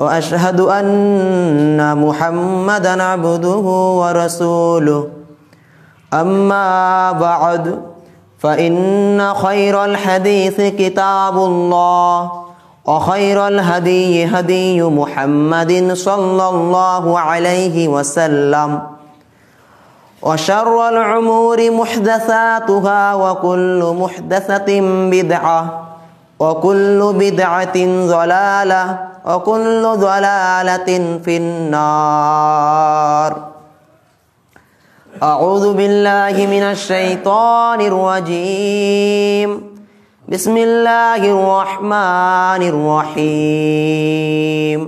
وأشهد أن محمدا عبده ورسوله أما بعد فإن خير الحديث كتاب الله وخير الهدي هدي محمد صلى الله عليه وسلم وشر العمور محدثاتها وكل محدثة بدعة وكل بدعة ضلالة وكل ضلالة في النار أعوذ بالله من الشيطان الرجيم بسم الله الرحمن الرحيم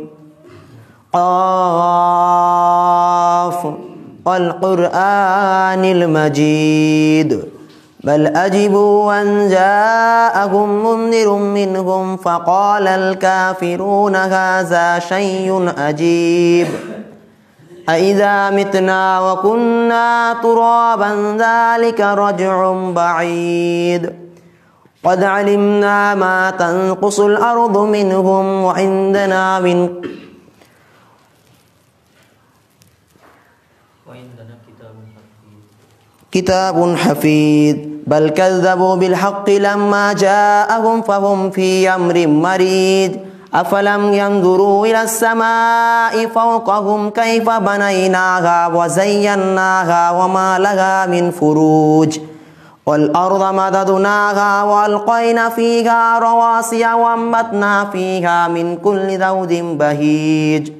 قاف والقرآن المجيد بل أجبوا أن جاءهم منذر منهم فقال الكافرون هذا شيء أجيب أإذا متنا وكنا ترابا ذلك رجع بعيد قد علمنا ما تنقص الأرض منهم وعندنا من كتاب حفيظ بل كذبوا بالحق لما جاءهم فهم في أمر مريد أفلم ينظروا إلى السماء فوقهم كيف بنيناها وزيناها وما لها من فروج والأرض مددناها وألقينا فيها رواسي وأنبتنا فيها من كل ذود بهيج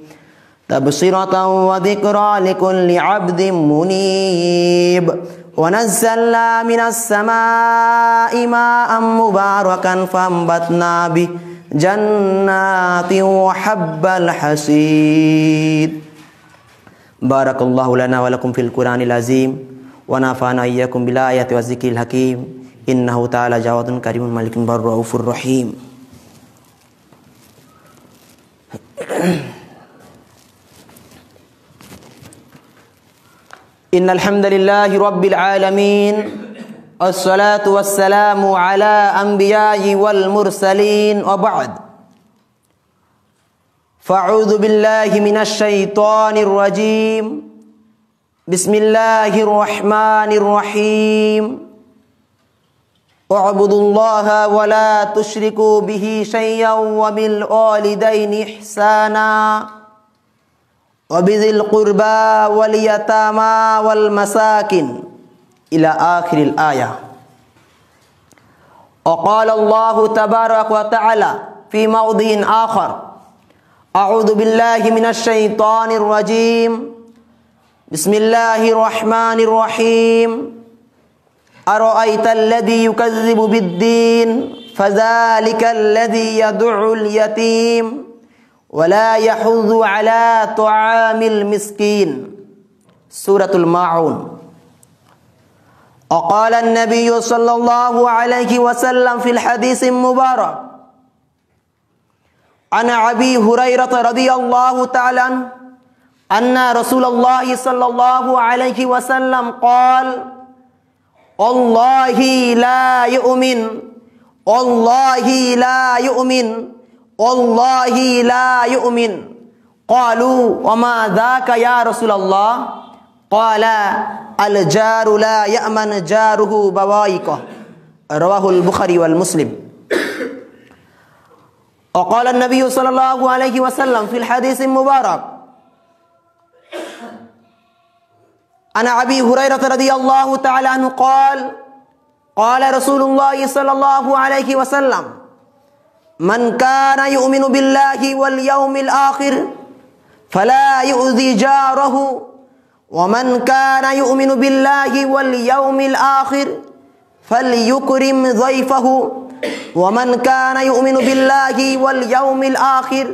تبصرة وذكرى لكل عبد منيب ونزلنا من السماء ماء مباركا فانبتنا به جنات وحب الحصيد بارك الله لنا ولكم في القرآن العظيم ونافعنا إياكم بالايات والذكر الحكيم إنه تعالى جواد كريم ملك بر رؤوف رحيم إن الحمد لله رب العالمين الصلاة والسلام على أنبياء والمرسلين وبعد فأعوذ بالله من الشيطان الرجيم بسم الله الرحمن الرحيم اعبدوا الله ولا تشركوا به شيئا وبالوالدين إحسانا وبذي القربى واليتامى والمساكن إلى آخر الآية وقال الله تبارك وتعالى في موضع آخر أعوذ بالله من الشيطان الرجيم بسم الله الرحمن الرحيم أرأيت الذي يكذب بالدين فذلك الذي يدع اليتيم ولا يحض على طعام المسكين سورة الماعون وقال النبي صلى الله عليه وسلم في الحديث المبارك عن أبي هريرة رضي الله تعالى أن رسول الله صلى الله عليه وسلم قال والله لا يؤمن والله لا يؤمن والله لا يؤمن قالوا وما ذاك يا رسول الله قال الجار لا يأمن جاره بوايكه رواه البخاري والمسلم وقال النبي صلى الله عليه وسلم في الحديث المبارك أنا أبي هريرة رضي الله تعالى عنه قال قال رسول الله صلى الله عليه وسلم من كان يؤمن بالله واليوم الآخر فلا يؤذي جاره ومن كان يؤمن بالله واليوم الآخر فليكرم ضيفه ومن كان يؤمن بالله واليوم الآخر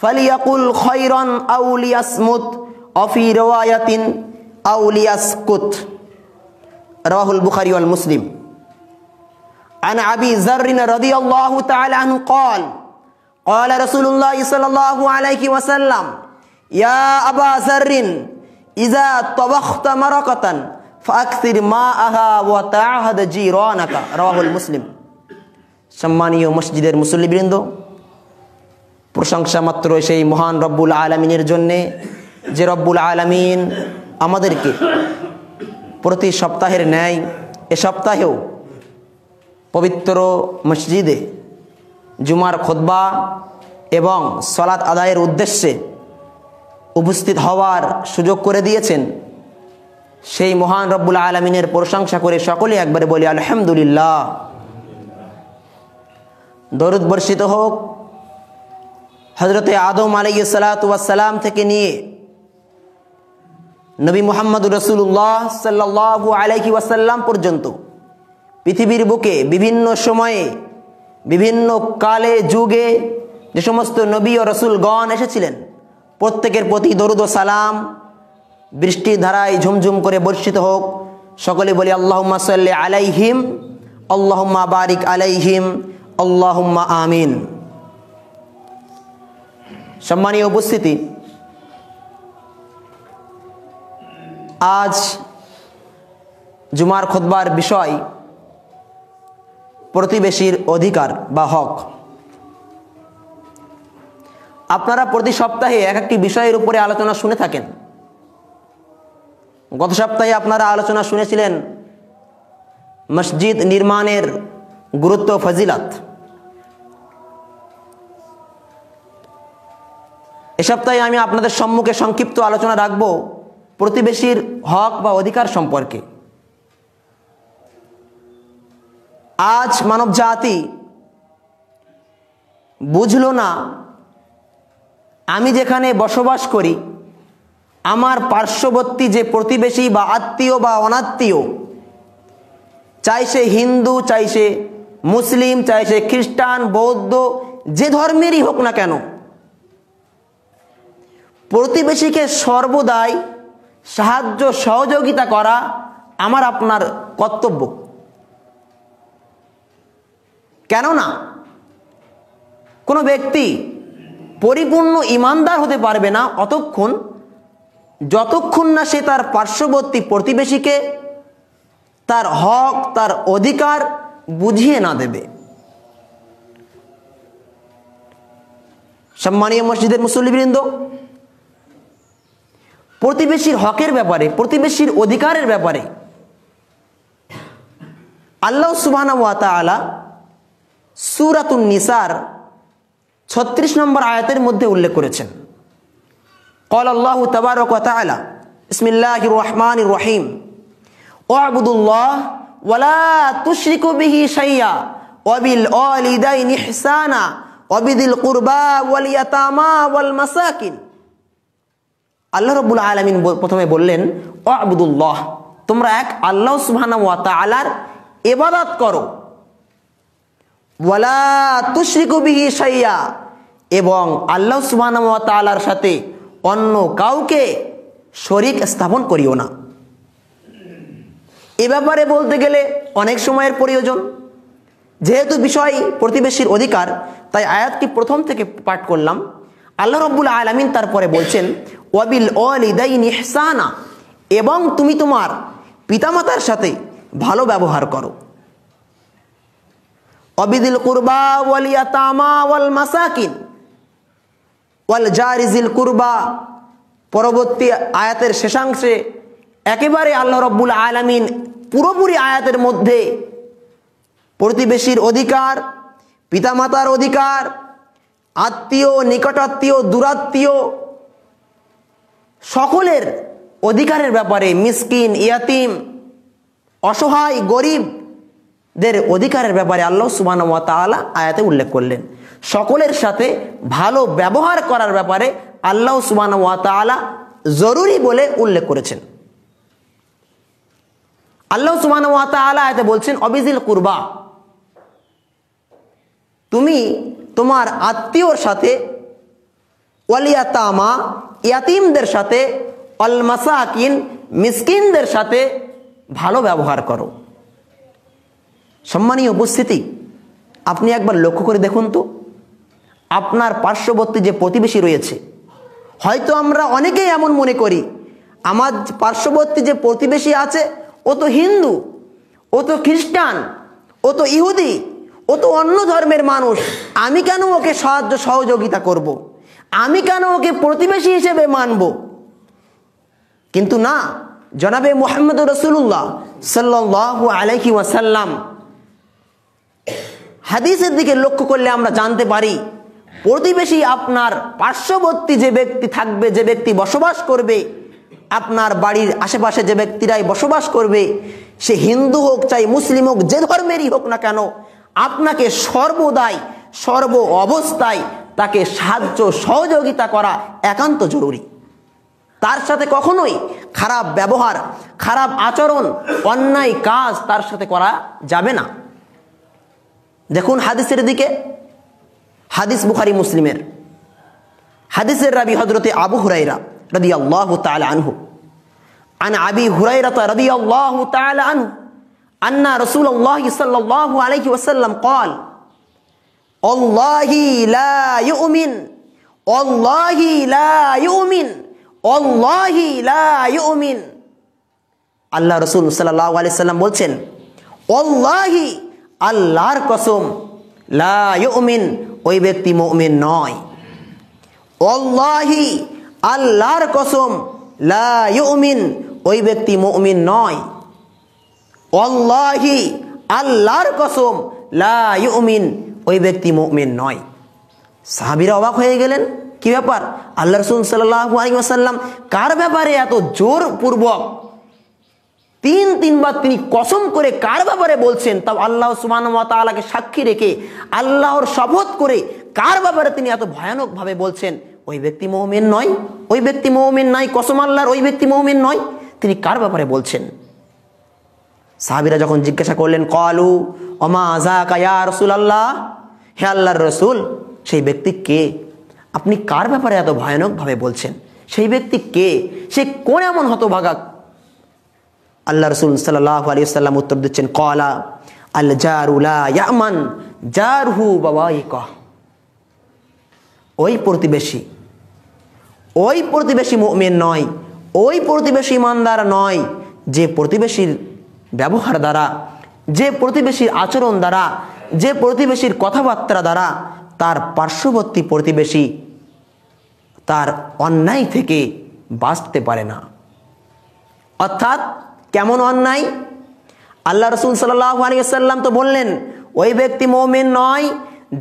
فليقل خيرا أو ليصمت وفي رواية أو ليسكت رواه البخاري والمسلم عن أبي ذر رضي الله تعالى عنه قال قال رسول الله صلى الله عليه وسلم يا أبا ذر إذا طبخت مرقة فأكثر ماءها وتعهد جيرانك رواه المسلم সম্মানীয় মসজিদের মুসল্লিবৃন্দ প্রশংসা মাত্র সেই মহান রব্বুল আলমিনের জন্যে যে রব্বুল আলমিন আমাদেরকে প্রতি সপ্তাহের ন্যায় এ সপ্তাহেও পবিত্র মসজিদে জুমার খোদবা এবং সলাৎ আদায়ের উদ্দেশ্যে উপস্থিত হওয়ার সুযোগ করে দিয়েছেন সেই মহান রব্বুল আলমিনের প্রশংসা করে সকলে একবারে বলি আলহামদুলিল্লাহ দরুদ বর্ষিত হোক হজরতে আদম সালাতাম থেকে নিয়ে নবী মোহাম্মদ রসুল্লাহ সাল্লাহ আলাইকি ওয়াসাল্লাম পর্যন্ত পৃথিবীর বুকে বিভিন্ন সময়ে বিভিন্ন কালে যুগে যে সমস্ত নবী ও রসুলগণ এসেছিলেন প্রত্যেকের প্রতি দরুদ ও সালাম বৃষ্টির ধারায় ঝুমঝুম করে বর্ষিত হোক সকলে বলি আল্লাহম্মা সাল্লি আলাইহিম আল্লাহম্মা বারিক আলাইহিম আল্লাহম্মা আমিন সম্মানীয় উপস্থিতি আজ জুমার খোদবার বিষয় প্রতিবেশীর অধিকার বা হক আপনারা প্রতি সপ্তাহে এক একটি বিষয়ের উপরে আলোচনা শুনে থাকেন গত সপ্তাহে আপনারা আলোচনা শুনেছিলেন মসজিদ নির্মাণের গুরুত্ব ফজিলাত এ সপ্তাহে আমি আপনাদের সম্মুখে সংক্ষিপ্ত আলোচনা রাখব প্রতিবেশীর হক বা অধিকার সম্পর্কে আজ মানব জাতি বুঝল না আমি যেখানে বসবাস করি আমার পার্শ্ববর্তী যে প্রতিবেশী বা আত্মীয় বা অনাত্মীয় চাই সে হিন্দু চাই সে মুসলিম চাই সে খ্রিস্টান বৌদ্ধ যে ধর্মেরই হোক না কেন প্রতিবেশীকে সর্বদাই সাহায্য সহযোগিতা করা আমার আপনার কর্তব্য কেননা কোনো ব্যক্তি পরিপূর্ণ ইমানদার হতে পারবে না অতক্ষণ যতক্ষণ না সে তার পার্শ্ববর্তী প্রতিবেশীকে তার হক তার অধিকার বুঝিয়ে না দেবে সম্মানীয় মসজিদের মুসল্লিবৃন্দ প্রতিবেশীর হকের ব্যাপারে প্রতিবেশীর অধিকারের ব্যাপারে আল্লাহ সুবাহ সুরাতুন নিসার ছত্রিশ নম্বর আয়াতের মধ্যে উল্লেখ করেছেন قال الله تبارك وتعالى بسم الله الرحمن الرحيم اعبدوا الله ولا تشركوا به شيئا وبالوالدين احسانا وبذي القربى واليتامى والمساكين আল্লাহ রব্বুল আলমিন প্রথমে বললেন ও আবুদুল্লাহ তোমরা এক আল্লাহ সুবাহ এবাদাত করো ওয়ালা তুশ্রিকুবিহি সাইয়া এবং আল্লাহ সুবাহর সাথে অন্য কাউকে শরিক স্থাপন করিও না এ ব্যাপারে বলতে গেলে অনেক সময়ের প্রয়োজন যেহেতু বিষয় প্রতিবেশীর অধিকার তাই আয়াতটি প্রথম থেকে পাঠ করলাম আল্লাহ রব্বুল আলমিন তারপরে বলছেন ওয়াবিল অলিদাইন এবং তুমি তোমার পিতামাতার সাথে ভালো ব্যবহার করো অবিদুল কুরবা ওয়াল ইয়াতামা ওয়াল মাসাকিন ওয়াল জারিজিল কুরবা পরবর্তী আয়াতের শেষাংশে একেবারে আল্লাহ রব্বুল আলামিন পুরোপুরি আয়াতের মধ্যে প্রতিবেশীর অধিকার পিতামাতার অধিকার আত্মীয় নিকটাত্মীয় দূরাত্মীয় সকলের অধিকারের ব্যাপারে মিসকিন ইয়াতিম অসহায় গরিব দের অধিকারের ব্যাপারে আল্লাহ সুবাহ তালা আয়াতে উল্লেখ করলেন সকলের সাথে ভালো ব্যবহার করার ব্যাপারে আল্লাহ সুবাহ তালা জরুরি বলে উল্লেখ করেছেন আল্লাহ সুবাহ তালা আয়াতে বলছেন অবিজিল কুরবা তুমি তোমার আত্মীয়র সাথে ওয়ালিয়াতামা ইয়াতিমদের সাথে অলমাসাকিন মিসকিনদের সাথে ভালো ব্যবহার করো সম্মানীয় উপস্থিতি আপনি একবার লক্ষ্য করে দেখুন তো আপনার পার্শ্ববর্তী যে প্রতিবেশী রয়েছে হয়তো আমরা অনেকেই এমন মনে করি আমার পার্শ্ববর্তী যে প্রতিবেশী আছে ও তো হিন্দু ও তো খ্রিস্টান ও তো ইহুদি ও তো অন্য ধর্মের মানুষ আমি কেন ওকে সাহায্য সহযোগিতা করব। আমি কেন ওকে প্রতিবেশী হিসেবে মানব কিন্তু না জনাবে মোহাম্মদ রসুল্লাহ সাল্লু আলহি ওয়াসাল্লাম হাদিসের দিকে লক্ষ্য করলে আমরা জানতে পারি প্রতিবেশী আপনার পার্শ্ববর্তী যে ব্যক্তি থাকবে যে ব্যক্তি বসবাস করবে আপনার বাড়ির আশেপাশে যে ব্যক্তিরাই বসবাস করবে সে হিন্দু হোক চাই মুসলিম হোক যে ধর্মেরই হোক না কেন আপনাকে সর্বদাই সর্ব অবস্থায় তাকে সাহায্য সহযোগিতা করা একান্ত জরুরি তার সাথে কখনোই খারাপ ব্যবহার খারাপ আচরণ অন্যায় কাজ তার সাথে করা যাবে না দেখুন হাদিসের দিকে হাদিস বুখারী মুসলিমের হাদিসের রাবি হযরতে আবু হুরায়রা রাদিয়াল্লাহু তাআলা আনহু عن أبي هريرة رضي الله تعالى عنه أن رسول الله صلى الله عليه وسلم قال الله لا يؤمن الله لا يؤمن الله لا يؤمن الله رسول صلى الله عليه وسلم বলছেন অল্লাহি আল্লাহর কসম লাউমিন ওই ব্যক্তি মমিন নয় অল্লাহি আল্লাহর কসম লাউমিন ওই ব্যক্তি মমিন নয় অল্লাহি আল্লাহর কসম লাউমিন ওই ব্যক্তি মমিন নয় সাহাবিরা অবাক হয়ে গেলেন কি ব্যাপার আল্লাহ রসুল সাল্লাম কার ব্যাপারে এত জোরপূর্বক তিন তিনবার তিনি কসম করে কার ব্যাপারে বলছেন তাও আল্লাহ সুমান তালাকে সাক্ষী রেখে আল্লাহর শপথ করে কার ব্যাপারে তিনি এত ভয়ানকভাবে বলছেন ওই ব্যক্তি মৌমেন নয় ওই ব্যক্তি মৌমেন নয় কসম আল্লাহর ওই ব্যক্তি মৌমেন নয় তিনি কার ব্যাপারে বলছেন সাহাবিরা যখন জিজ্ঞাসা করলেন কলু অমা আজা কায়া রসুল আল্লাহ হে আল্লাহর রসুল সেই ব্যক্তি কে আপনি কার ব্যাপারে এত ভয়ানকভাবে বলছেন সেই ব্যক্তি কে সে কোন এমন হতভাগা আল্লাহ রসুল সাল্লাহ আলী সাল্লাম উত্তর দিচ্ছেন কলা আল জারুলাহমান জারহু বাবা কহ ওই প্রতিবেশী ওই প্রতিবেশী মেন নয় ওই প্রতিবেশী ইমানদার নয় যে প্রতিবেশীর ব্যবহার দ্বারা যে প্রতিবেশীর আচরণ দ্বারা যে প্রতিবেশীর কথাবার্তা দ্বারা তার পার্শ্ববর্তী প্রতিবেশী তার অন্যায় থেকে বাঁচতে পারে না অর্থাৎ কেমন অন্যায় আল্লাহ রসুল সাল্লাহ আলিয়াল্লাম তো বললেন ওই ব্যক্তি মৌমিন নয়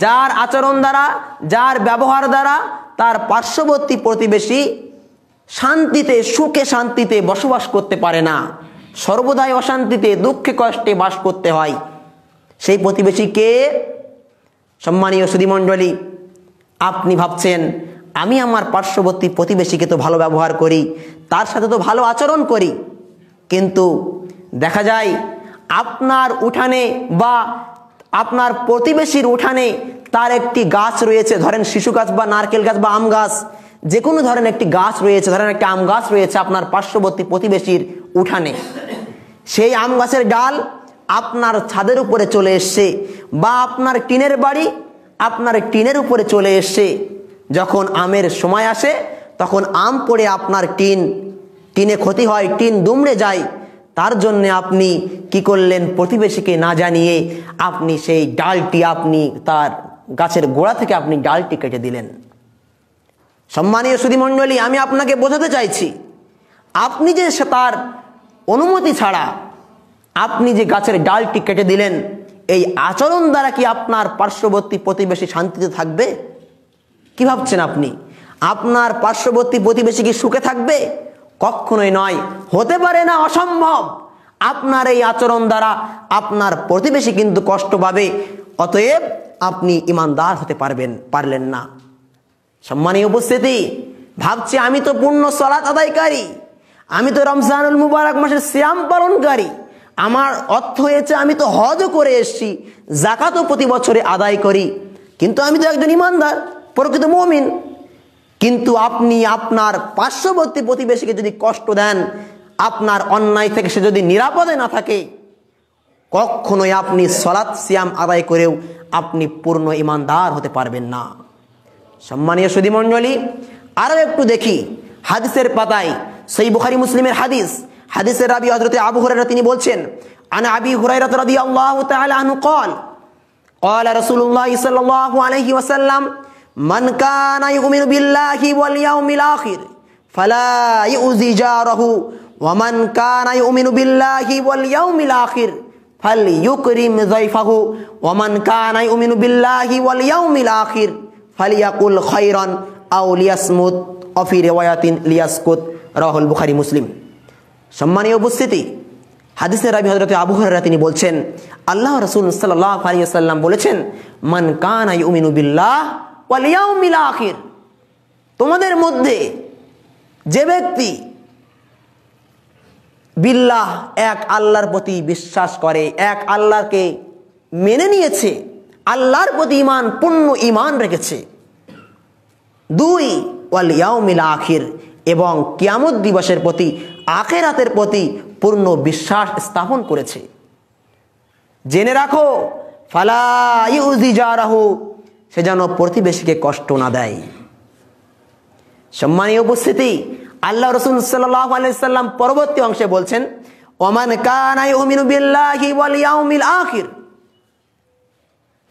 যার আচরণ দ্বারা যার ব্যবহার দ্বারা তার পার্শ্ববর্তী প্রতিবেশী শান্তিতে সুখে শান্তিতে বসবাস করতে পারে না সর্বদাই অশান্তিতে দুঃখে কষ্টে বাস করতে হয় সেই প্রতিবেশীকে সম্মানীয় সুদীমণ্ডলী আপনি ভাবছেন আমি আমার পার্শ্ববর্তী প্রতিবেশীকে তো ভালো ব্যবহার করি তার সাথে তো ভালো আচরণ করি কিন্তু দেখা যায় আপনার উঠানে বা আপনার প্রতিবেশীর উঠানে তার একটি গাছ রয়েছে ধরেন শিশু গাছ বা নারকেল গাছ বা আম গাছ যে কোনো ধরেন একটি গাছ রয়েছে ধরেন একটি আম গাছ রয়েছে আপনার পার্শ্ববর্তী প্রতিবেশীর উঠানে সেই আম গাছের ডাল আপনার ছাদের উপরে চলে এসছে বা আপনার টিনের বাড়ি আপনার টিনের উপরে চলে এসছে যখন আমের সময় আসে তখন আম পড়ে আপনার টিন টিনে ক্ষতি হয় টিন দুমড়ে যায় তার জন্যে আপনি কি করলেন প্রতিবেশীকে না জানিয়ে আপনি সেই ডালটি আপনি তার গাছের গোড়া থেকে আপনি ডালটি কেটে দিলেন সম্মানীয় সুধীমণ্ডলী আমি আপনাকে বোঝাতে চাইছি আপনি যে সে তার অনুমতি ছাড়া আপনি যে গাছের ডালটি কেটে দিলেন এই আচরণ দ্বারা কি আপনার পার্শ্ববর্তী প্রতিবেশী শান্তিতে থাকবে কি ভাবছেন আপনি আপনার পার্শ্ববর্তী প্রতিবেশী কি সুখে থাকবে কখনোই নয় হতে পারে না অসম্ভব আপনার এই আচরণ দ্বারা আপনার প্রতিবেশী কিন্তু কষ্ট পাবে অতএব আপনি ইমানদার হতে পারবেন পারলেন না সম্মানীয় উপস্থিতি ভাবছি আমি তো পূর্ণ সলাৎ আদায়কারী আমি তো রমজানুল মুবারক মাসের শ্যাম পালনকারী আমার অর্থ হয়েছে আমি তো হজও করে এসছি জাকাতও প্রতি বছরে আদায় করি কিন্তু আমি তো একজন ইমানদার প্রকৃত মমিন কিন্তু আপনি আপনার পার্শ্ববর্তী প্রতিবেশীকে যদি কষ্ট দেন আপনার অন্যায় থেকে সে যদি নিরাপদে না থাকে কখনোই আপনি সলাৎ সিয়াম আদায় করেও আপনি পূর্ণ ইমানদার হতে পারবেন না সম্মানীয় সুদীমণ্ডলী আরও একটু দেখি হাদিসের পাতায় সেই বুখারি মুসলিমের হাদিস হাদিসের রাবি হজরতে আবু হুরাইরা তিনি বলছেন আনা আবি হুরাইরাত রাদিয়াল্লাহু তাআলা আনহু কল قال رسول الله صلى الله من كان يؤمن بالله واليوم الآخر فلا يؤذي جاره ومن كان يؤمن بالله واليوم الآخر فليكرم ضيفه ومن كان يؤمن بالله واليوم الآخر فليقل خيرا أو ليصمت وفي رواية ليسكت رواه البخاري مسلم সম্মানীয় উপস্থিতি হাদিসের রাবি হজরত আবু হররা তিনি বলছেন আল্লাহ رسول صلى الله عليه বলেছেন মান من আই يؤمن বিল্লাহ ওয়ালিয়াউ মিলা আখির তোমাদের মধ্যে যে ব্যক্তি বিল্লাহ এক আল্লাহর প্রতি বিশ্বাস করে এক আল্লাহকে মেনে নিয়েছে আল্লাহর প্রতি ইমান পূর্ণ ইমান রেখেছে দুই ওয়ালিয়াও মিলা আখির এবং কিয়ামত দিবসের প্রতি আখেরাতের প্রতি পূর্ণ বিশ্বাস স্থাপন করেছে জেনে রাখো ফালা ইউজি যা রাহু সে যেন প্রতিবেশীকে কষ্ট না দেয় সম্মানীয় উপস্থিতি আল্লাহ রসুল সাল্লাহ আলাইসাল্লাম পরবর্তী অংশে বলছেন ওমান কানাই উমিনু বিল্লাহি ওয়াল ইয়াউমিল আখির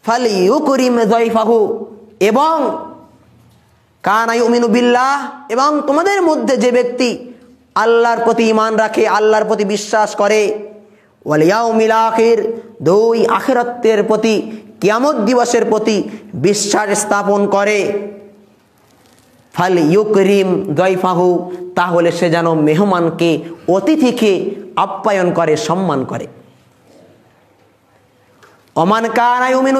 ফালিউকরিম যায়ফাহু এবং কানাই উমিনু বিল্লাহ এবং তোমাদের মধ্যে যে ব্যক্তি আল্লাহর প্রতি ইমান রাখে আল্লাহর প্রতি বিশ্বাস করে ওয়াল ইয়াউমিল আখির দুই আখেরত্বের প্রতি কিয়ামত দিবসের প্রতি বিশ্বাস স্থাপন করে ফাল ইউকরিম দয়ফাহু তাহলে সে যেন মেহমানকে অতিথিকে আপ্যায়ন করে সম্মান করে অমান কানায়ুমিনু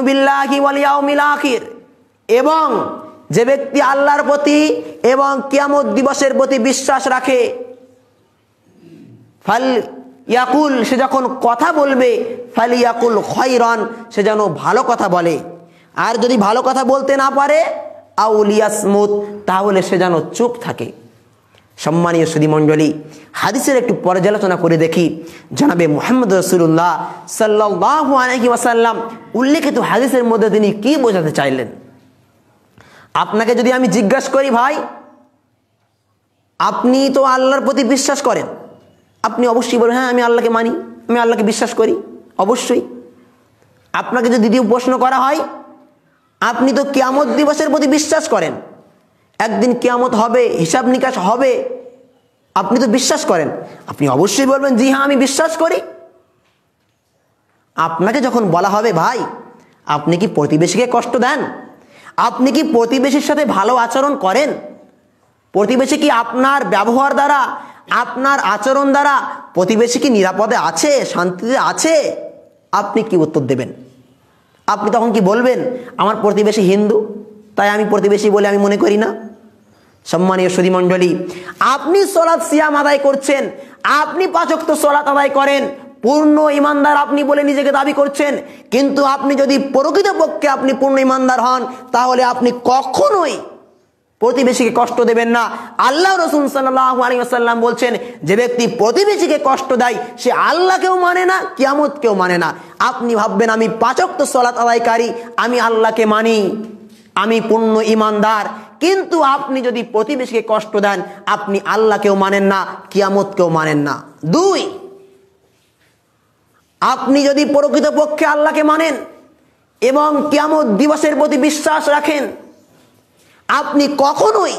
এবং যে ব্যক্তি আল্লাহর প্রতি এবং কিয়ামত দিবসের প্রতি বিশ্বাস রাখে ফাল ইয়াকুল সে যখন কথা বলবে ফালি ইয়াকুল খয়রন সে যেন ভালো কথা বলে আর যদি ভালো কথা বলতে না পারে আউলিয়াসমুত তাহলে সে যেন চুপ থাকে সম্মানীয় সুদীমণ্ডলী হাদিসের একটু পর্যালোচনা করে দেখি জানাবে মোহাম্মদ রসুল্লাহ সাল্লাহ আলহি ওয়াসাল্লাম উল্লেখিত হাদিসের মধ্যে তিনি কি বোঝাতে চাইলেন আপনাকে যদি আমি জিজ্ঞাসা করি ভাই আপনি তো আল্লাহর প্রতি বিশ্বাস করেন আপনি অবশ্যই বলবেন হ্যাঁ আমি আল্লাহকে মানি আমি আল্লাহকে বিশ্বাস করি অবশ্যই আপনাকে যদি দ্বিতীয় প্রশ্ন করা হয় আপনি তো কেয়ামত দিবসের প্রতি বিশ্বাস করেন একদিন কেয়ামত হবে হিসাব নিকাশ হবে আপনি তো বিশ্বাস করেন আপনি অবশ্যই বলবেন জি হ্যাঁ আমি বিশ্বাস করি আপনাকে যখন বলা হবে ভাই আপনি কি প্রতিবেশীকে কষ্ট দেন আপনি কি প্রতিবেশীর সাথে ভালো আচরণ করেন প্রতিবেশী কি আপনার ব্যবহার দ্বারা আপনার আচরণ দ্বারা প্রতিবেশী কি নিরাপদে আছে শান্তিতে আছে আপনি কি উত্তর দেবেন আপনি তখন কি বলবেন আমার প্রতিবেশী হিন্দু তাই আমি প্রতিবেশী বলে আমি মনে করি না সম্মানীয় সুদীমণ্ডলী আপনি সলাৎ সিয়াম আদায় করছেন আপনি পাচক্ত সলাৎ আদায় করেন পূর্ণ ইমানদার আপনি বলে নিজেকে দাবি করছেন কিন্তু আপনি যদি প্রকৃতপক্ষে আপনি পূর্ণ ইমানদার হন তাহলে আপনি কখনোই প্রতিবেশীকে কষ্ট দেবেন না আল্লাহ রসুল সাল্লাহ আলী আসাল্লাম বলছেন যে ব্যক্তি প্রতিবেশীকে কষ্ট দেয় সে আল্লাহকেও মানে না কিয়ামতকেও মানে না আপনি ভাববেন আমি তো সলাত আদায়কারী আমি আল্লাহকে মানি আমি পূর্ণ ইমানদার কিন্তু আপনি যদি প্রতিবেশীকে কষ্ট দেন আপনি আল্লাহকেও মানেন না কিয়ামতকেও মানেন না দুই আপনি যদি প্রকৃতপক্ষে আল্লাহকে মানেন এবং কিয়ামত দিবসের প্রতি বিশ্বাস রাখেন আপনি কখনোই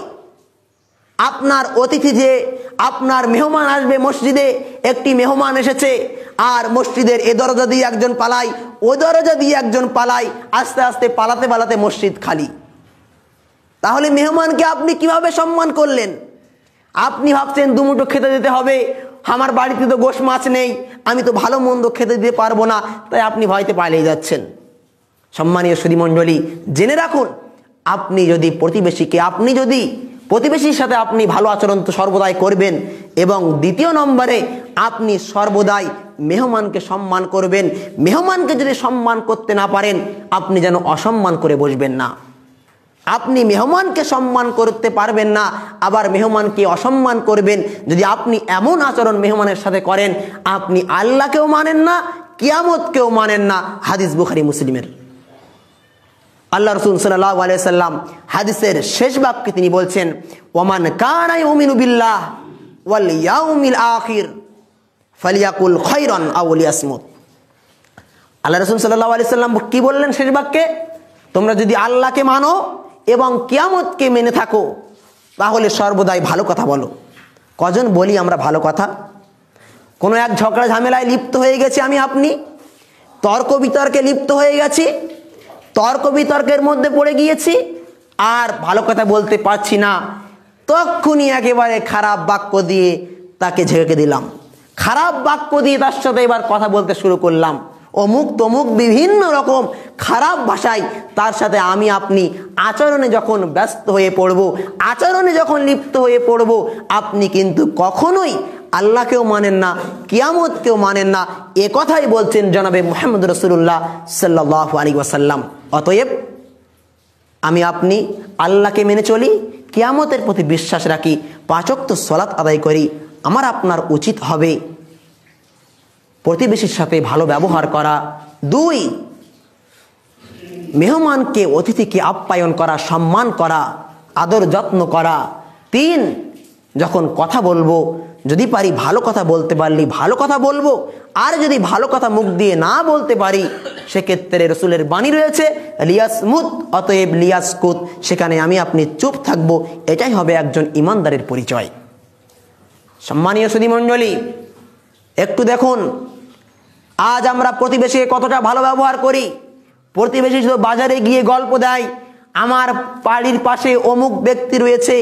আপনার অতিথি যে আপনার মেহমান আসবে মসজিদে একটি মেহমান এসেছে আর মসজিদের এ দরজা দিয়ে একজন পালাই ও দরজা দিয়ে একজন পালাই আস্তে আস্তে পালাতে পালাতে মসজিদ খালি তাহলে মেহমানকে আপনি কিভাবে সম্মান করলেন আপনি ভাবছেন দুমুটো খেতে যেতে হবে আমার বাড়িতে তো গোশ মাছ নেই আমি তো ভালো মন্দ খেতে দিতে পারবো না তাই আপনি ভয়তে পালিয়ে যাচ্ছেন সম্মানীয় সুদীমণ্ডলী জেনে রাখুন আপনি যদি প্রতিবেশীকে আপনি যদি প্রতিবেশীর সাথে আপনি ভালো আচরণ তো সর্বদাই করবেন এবং দ্বিতীয় নম্বরে আপনি সর্বদাই মেহমানকে সম্মান করবেন মেহমানকে যদি সম্মান করতে না পারেন আপনি যেন অসম্মান করে বসবেন না আপনি মেহমানকে সম্মান করতে পারবেন না আবার মেহমানকে অসম্মান করবেন যদি আপনি এমন আচরণ মেহমানের সাথে করেন আপনি আল্লাহকেও মানেন না কিয়ামতকেও মানেন না হাদিস বুখারি মুসলিমের আল্লাহ রসুল সাল্লাহ আলাইসাল্লাম হাদিসের শেষ বাক্যে তিনি বলছেন ওমান কানাই উমিনুবিল্লাহ ওয়াল ইয়াউমিল আখির ফালিয়াকুল খৈরন আউলিয়াসমুদ আল্লাহ রসুল সাল্লাহ আলি সাল্লাম কী বললেন শেষ বাক্যে তোমরা যদি আল্লাহকে মানো এবং কিয়ামতকে মেনে থাকো তাহলে সর্বদাই ভালো কথা বলো কজন বলি আমরা ভালো কথা কোনো এক ঝগড়া ঝামেলায় লিপ্ত হয়ে গেছি আমি আপনি তর্ক বিতর্কে লিপ্ত হয়ে গেছি তর্ক বিতর্কের মধ্যে পড়ে গিয়েছি আর ভালো কথা বলতে পারছি না তক্ষুনি একেবারে খারাপ বাক্য দিয়ে তাকে ঝেঁকে দিলাম খারাপ বাক্য দিয়ে তার সাথে এবার কথা বলতে শুরু করলাম অমুক তমুক বিভিন্ন রকম খারাপ ভাষায় তার সাথে আমি আপনি আচরণে যখন ব্যস্ত হয়ে পড়ব আচরণে যখন লিপ্ত হয়ে পড়ব আপনি কিন্তু কখনোই আল্লাহকেও মানেন না কিয়ামতকেও মানেন না এ কথাই বলছেন জনাবে মোহাম্মদ রসুল্লাহ সাল্লাহ আলী ওয়াসাল্লাম অতএব আমি আপনি আল্লাহকে মেনে চলি কিয়ামতের প্রতি বিশ্বাস রাখি তো সলাৎ আদায় করি আমার আপনার উচিত হবে প্রতিবেশীর সাথে ভালো ব্যবহার করা দুই মেহমানকে অতিথিকে আপ্যায়ন করা সম্মান করা আদর যত্ন করা তিন যখন কথা বলবো যদি পারি ভালো কথা বলতে পারলি ভালো কথা বলবো আর যদি ভালো কথা মুখ দিয়ে না বলতে পারি সেক্ষেত্রে রসুলের বাণী রয়েছে লিয়াসমুত অতএব লিয়াসকুত সেখানে আমি আপনি চুপ থাকব এটাই হবে একজন ইমানদারের পরিচয় সম্মানীয় সুধীমণ্ডলী একটু দেখুন আজ আমরা প্রতিবেশীকে কতটা ভালো ব্যবহার করি প্রতিবেশী শুধু বাজারে গিয়ে গল্প দেয় আমার বাড়ির পাশে অমুক ব্যক্তি রয়েছে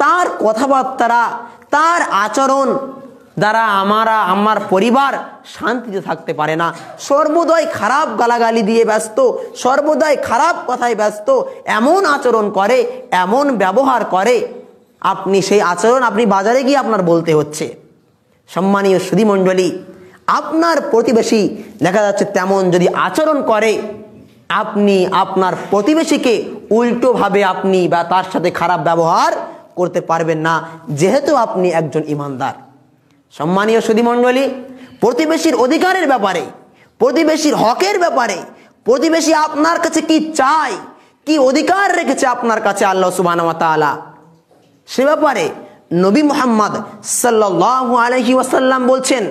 তার কথাবার্তারা তার আচরণ দ্বারা আমারা আমার পরিবার শান্তিতে থাকতে পারে না সর্বদাই খারাপ গালাগালি দিয়ে ব্যস্ত সর্বদাই খারাপ কথায় ব্যস্ত এমন আচরণ করে এমন ব্যবহার করে আপনি সেই আচরণ আপনি বাজারে গিয়ে আপনার বলতে হচ্ছে সম্মানীয় সুদীমণ্ডলী আপনার প্রতিবেশী দেখা যাচ্ছে তেমন যদি আচরণ করে আপনি আপনার প্রতিবেশীকে উল্টোভাবে আপনি বা তার সাথে খারাপ ব্যবহার করতে পারবেন না যেহেতু আপনি একজন ইমানদার সম্মানীয় সুদীমণ্ডলী প্রতিবেশীর অধিকারের ব্যাপারে প্রতিবেশীর হকের ব্যাপারে প্রতিবেশী আপনার কাছে কি চায় কি অধিকার রেখেছে আপনার কাছে আল্লাহ সুবাহতালা সে ব্যাপারে নবী মোহাম্মদ সাল্লাহ আলহি ওয়াসাল্লাম বলছেন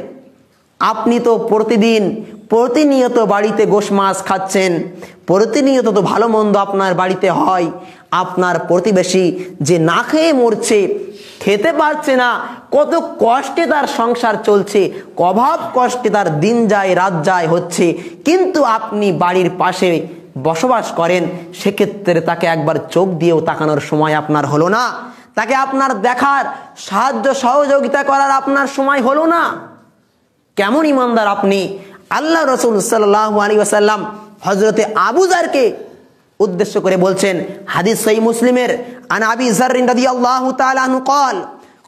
আপনি তো প্রতিদিন প্রতিনিয়ত বাড়িতে গোশ মাছ খাচ্ছেন প্রতিনিয়ত তো ভালো মন্দ আপনার বাড়িতে হয় আপনার প্রতিবেশী যে না খেয়ে মরছে খেতে পারছে না কত কষ্টে তার সংসার চলছে অভাব কষ্টে তার দিন যায় রাত যায় হচ্ছে কিন্তু আপনি বাড়ির পাশে বসবাস করেন সেক্ষেত্রে তাকে একবার চোখ দিয়েও তাকানোর সময় আপনার হলো না তাকে আপনার দেখার সাহায্য সহযোগিতা করার আপনার সময় হলো না কেমন ইমানদার আপনি আল্লাহ রসুল সাল্লাহ আলী আসাল্লাম হজরতে আবুজারকে উদ্দেশ্য করে বলছেন হাদিস সই মুসলিমের আনাবি জারিন রাদি আল্লাহ তালাহু কল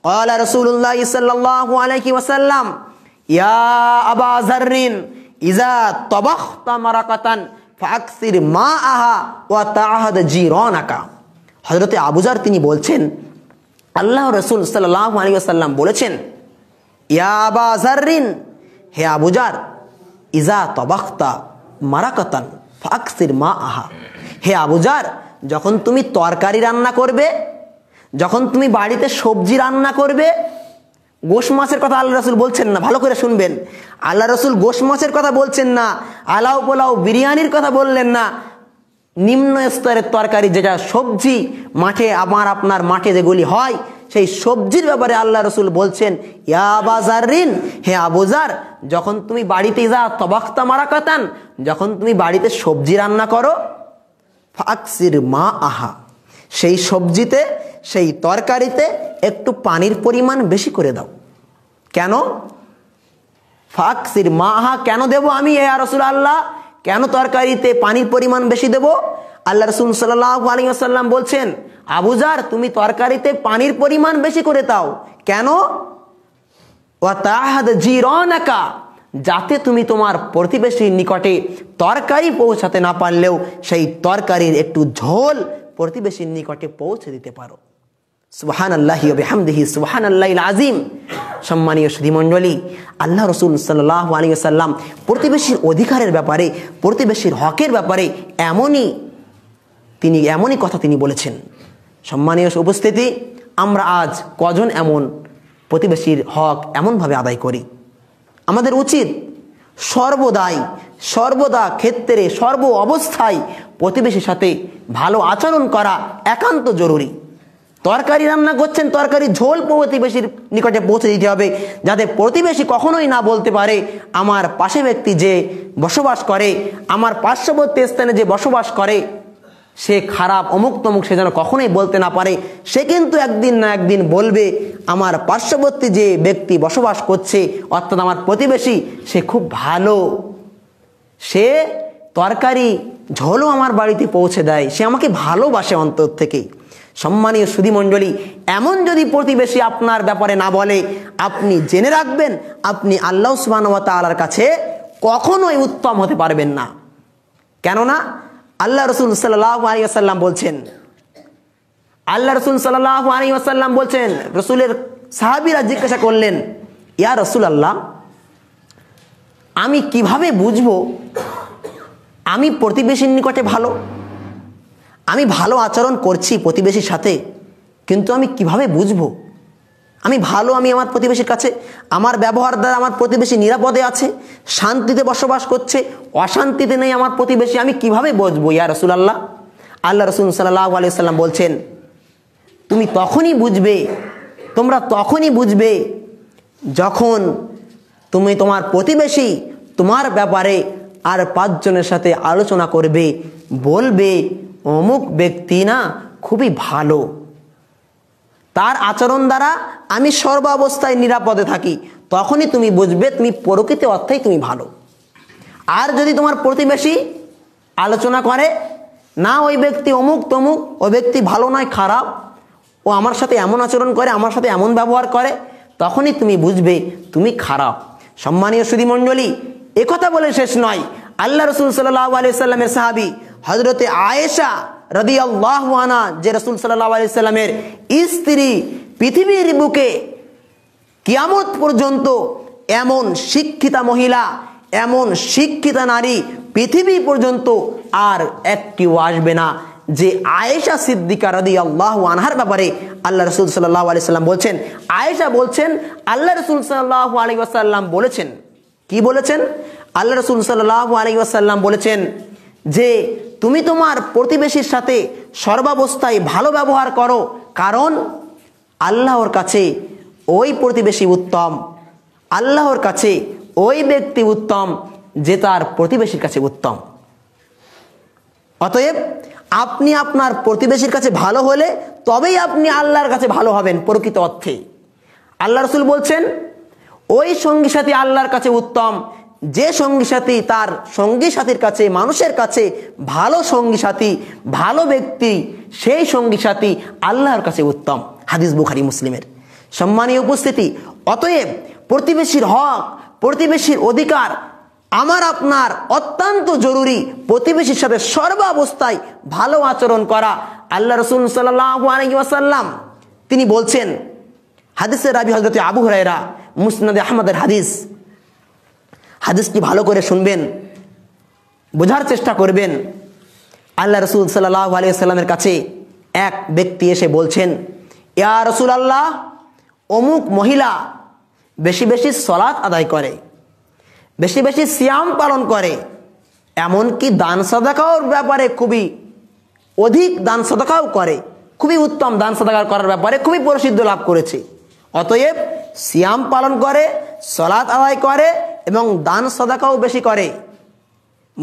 قال رسول الله صلى الله عليه وسلم يا أبا ذر إذا طبخت مرقة فأكثر ماءها وتعهد جيرانك হযরতে আবুজার তিনি বলছেন আল্লাহ রসুল সাল্লাহ আলী আসাল্লাম বলেছেন ইয়া আবা জারিন হে আবুজার ইজা তবাক্তা মারাকতান ফাকসির মা আহা হে আবুজার যখন তুমি তরকারি রান্না করবে যখন তুমি বাড়িতে সবজি রান্না করবে গোশ মাছের কথা আল্লাহ রসুল বলছেন না ভালো করে শুনবেন আল্লাহ রসুল গোশ মাছের কথা বলছেন না আলাউ পোলাও বিরিয়ানির কথা বললেন না নিম্ন স্তরের তরকারি যেটা সবজি মাঠে আমার আপনার মাঠে যেগুলি হয় সেই সবজির ব্যাপারে আল্লাহ রসুল বলছেন ইয়াবাজার ঋণ হে আবুজার যখন তুমি বাড়িতে যা তবাক্তা মারা কাতান যখন তুমি বাড়িতে সবজি রান্না করো ফাকসির মা আহা সেই সবজিতে সেই তরকারিতে একটু পানির পরিমাণ বেশি করে দাও কেন ফাকসির মা আহা কেন দেব আমি এ রসুল আল্লাহ কেন তরকারিতে পানির পরিমাণ বেশি দেবো আল্লাহ রসুল সাল্লাম বলছেন আবুজার তুমি তরকারিতে পানির পরিমাণ বেশি করে দাও কেন জিরনাকা যাতে তুমি তোমার প্রতিবেশীর নিকটে তরকারি পৌঁছাতে না পারলেও সেই তরকারির একটু ঝোল প্রতিবেশীর নিকটে পৌঁছে দিতে পারো সুবাহান আল্লাহ হামদিহি সুবাহান আল্লাহ আজিম সম্মানীয় সুধীমণ্ডলী আল্লাহ রসুল সাল্লাহ আলী সাল্লাম প্রতিবেশীর অধিকারের ব্যাপারে প্রতিবেশীর হকের ব্যাপারে এমনই তিনি এমনই কথা তিনি বলেছেন সম্মানীয় উপস্থিতি আমরা আজ কজন এমন প্রতিবেশীর হক এমনভাবে আদায় করি আমাদের উচিত সর্বদাই সর্বদা ক্ষেত্রে সর্ব অবস্থায় প্রতিবেশীর সাথে ভালো আচরণ করা একান্ত জরুরি তরকারি রান্না করছেন তরকারি ঝোল প্রতিবেশীর নিকটে পৌঁছে দিতে হবে যাতে প্রতিবেশী কখনোই না বলতে পারে আমার পাশে ব্যক্তি যে বসবাস করে আমার পার্শ্ববর্তী স্থানে যে বসবাস করে সে খারাপ অমুক তমুক সে যেন কখনোই বলতে না পারে সে কিন্তু একদিন না একদিন বলবে আমার পার্শ্ববর্তী যে ব্যক্তি বসবাস করছে অর্থাৎ আমার প্রতিবেশী সে খুব ভালো সে তরকারি ঝোলও আমার বাড়িতে পৌঁছে দেয় সে আমাকে ভালোবাসে অন্তর থেকে সম্মানীয় সুধীমণ্ডলী এমন যদি প্রতিবেশী আপনার ব্যাপারে না বলে আপনি জেনে রাখবেন আপনি আল্লাহ সুবাহ তালার কাছে কখনোই উত্তম হতে পারবেন না কেননা আল্লাহ রসুল সাল্লাহ আলী আসাল্লাম বলছেন আল্লাহ রসুল সাল্লাহ আলী আসাল্লাম বলছেন রসুলের সাহাবিরা জিজ্ঞাসা করলেন ইয়া রসুল আল্লাহ আমি কিভাবে বুঝব আমি প্রতিবেশীর নিকটে ভালো আমি ভালো আচরণ করছি প্রতিবেশীর সাথে কিন্তু আমি কিভাবে বুঝবো আমি ভালো আমি আমার প্রতিবেশীর কাছে আমার ব্যবহার দ্বারা আমার প্রতিবেশী নিরাপদে আছে শান্তিতে বসবাস করছে অশান্তিতে নেই আমার প্রতিবেশী আমি কিভাবে বসবো ইয়া রসুল আল্লাহ আল্লাহ রসুল সাল্লাহ আলিয়াল্লাম বলছেন তুমি তখনই বুঝবে তোমরা তখনই বুঝবে যখন তুমি তোমার প্রতিবেশী তোমার ব্যাপারে আর পাঁচজনের সাথে আলোচনা করবে বলবে অমুক ব্যক্তি না খুবই ভালো তার আচরণ দ্বারা আমি সর্বাবস্থায় নিরাপদে থাকি তখনই তুমি বুঝবে তুমি প্রকৃতি অর্থেই তুমি ভালো আর যদি তোমার প্রতিবেশী আলোচনা করে না ওই ব্যক্তি অমুক তমুক ওই ব্যক্তি ভালো নয় খারাপ ও আমার সাথে এমন আচরণ করে আমার সাথে এমন ব্যবহার করে তখনই তুমি বুঝবে তুমি খারাপ সম্মানীয় সুদীমণ্ডলী একথা বলে শেষ নয় আল্লাহ রসুল সাল্লাহ আলিয়া সাল্লামের সাহাবি হজরতে আয়েশা রদি আল্লাহানা যে রসুল সাল্লাহ আলাইসাল্লামের স্ত্রী পৃথিবীর বুকে কিয়ামত পর্যন্ত এমন শিক্ষিতা মহিলা এমন শিক্ষিতা নারী পৃথিবী পর্যন্ত আর একটিও আসবে না যে আয়েশা সিদ্দিকা রদি আল্লাহ আনহার ব্যাপারে আল্লাহ রসুল সাল্লাহ আলি সাল্লাম বলছেন আয়েশা বলছেন আল্লাহ রসুল সাল্লাহ আলী ওয়াসাল্লাম বলেছেন কি বলেছেন আল্লাহ রসুল সাল্লাহ আলী ওয়াসাল্লাম বলেছেন যে তুমি তোমার প্রতিবেশীর সাথে সর্বাবস্থায় ভালো ব্যবহার করো কারণ আল্লাহর কাছে ওই প্রতিবেশী উত্তম আল্লাহর কাছে ওই ব্যক্তি উত্তম যে তার প্রতিবেশীর কাছে উত্তম অতএব আপনি আপনার প্রতিবেশীর কাছে ভালো হলে তবেই আপনি আল্লাহর কাছে ভালো হবেন প্রকৃত অর্থে আল্লাহ রসুল বলছেন ওই সঙ্গী সাথী আল্লাহর কাছে উত্তম যে সঙ্গী সাথী তার সঙ্গী সাথীর কাছে মানুষের কাছে ভালো সঙ্গী সাথী ভালো ব্যক্তি সেই সঙ্গী সাথী আল্লাহর কাছে উত্তম হাদিস বুখারি মুসলিমের সম্মানীয় উপস্থিতি অতএব প্রতিবেশীর হক প্রতিবেশীর অধিকার আমার আপনার অত্যন্ত জরুরি প্রতিবেশীর সাথে সর্বাবস্থায় ভালো আচরণ করা আল্লাহ রসুল সাল্লাম তিনি বলছেন হাদিসের রাবি হজরত আবু হরাইরা মুসনাদ আহমদের হাদিস হাদিসটি ভালো করে শুনবেন বোঝার চেষ্টা করবেন আল্লাহ রসুল সাল্লাহ সাল্লামের কাছে এক ব্যক্তি এসে বলছেন ইয়া রসুল আল্লাহ অমুক মহিলা বেশি বেশি সলাৎ আদায় করে বেশি বেশি সিয়াম পালন করে এমনকি দান সদাকাওর ব্যাপারে খুবই অধিক দান সদাকাও করে খুবই উত্তম দান সদাকার করার ব্যাপারে খুবই প্রসিদ্ধ লাভ করেছে অতএব সিয়াম পালন করে সলাৎ আদায় করে এবং দান সদাকাও বেশি করে